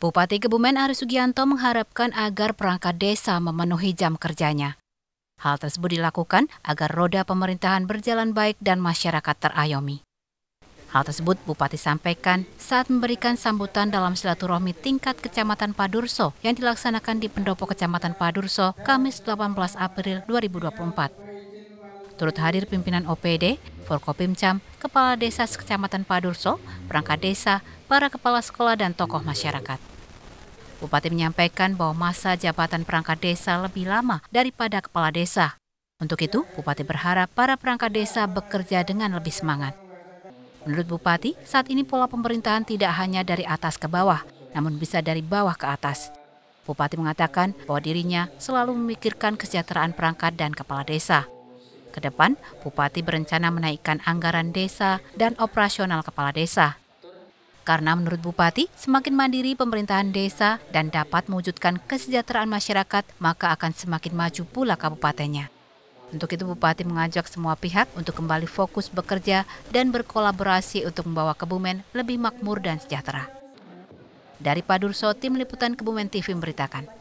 Bupati Kebumen Ari Sugianto mengharapkan agar perangkat desa memenuhi jam kerjanya. Hal tersebut dilakukan agar roda pemerintahan berjalan baik dan masyarakat terayomi. Hal tersebut Bupati sampaikan saat memberikan sambutan dalam silaturahmi tingkat Kecamatan Padurso yang dilaksanakan di Pendopo Kecamatan Padurso Kamis 18 April 2024. Turut hadir pimpinan OPD, Forkopimcam, Kepala Desa Kecamatan Padurso, perangkat desa, para kepala sekolah dan tokoh masyarakat. Bupati menyampaikan bahwa masa jabatan perangkat desa lebih lama daripada kepala desa. Untuk itu, Bupati berharap para perangkat desa bekerja dengan lebih semangat. Menurut Bupati, saat ini pola pemerintahan tidak hanya dari atas ke bawah, namun bisa dari bawah ke atas. Bupati mengatakan bahwa dirinya selalu memikirkan kesejahteraan perangkat dan kepala desa. Kedepan, Bupati berencana menaikkan anggaran desa dan operasional kepala desa. Karena menurut Bupati, semakin mandiri pemerintahan desa dan dapat mewujudkan kesejahteraan masyarakat, maka akan semakin maju pula kabupatennya. Untuk itu Bupati mengajak semua pihak untuk kembali fokus bekerja dan berkolaborasi untuk membawa Kebumen lebih makmur dan sejahtera. Dari Padurso, Soti, meliputan Kebumen TV memberitakan.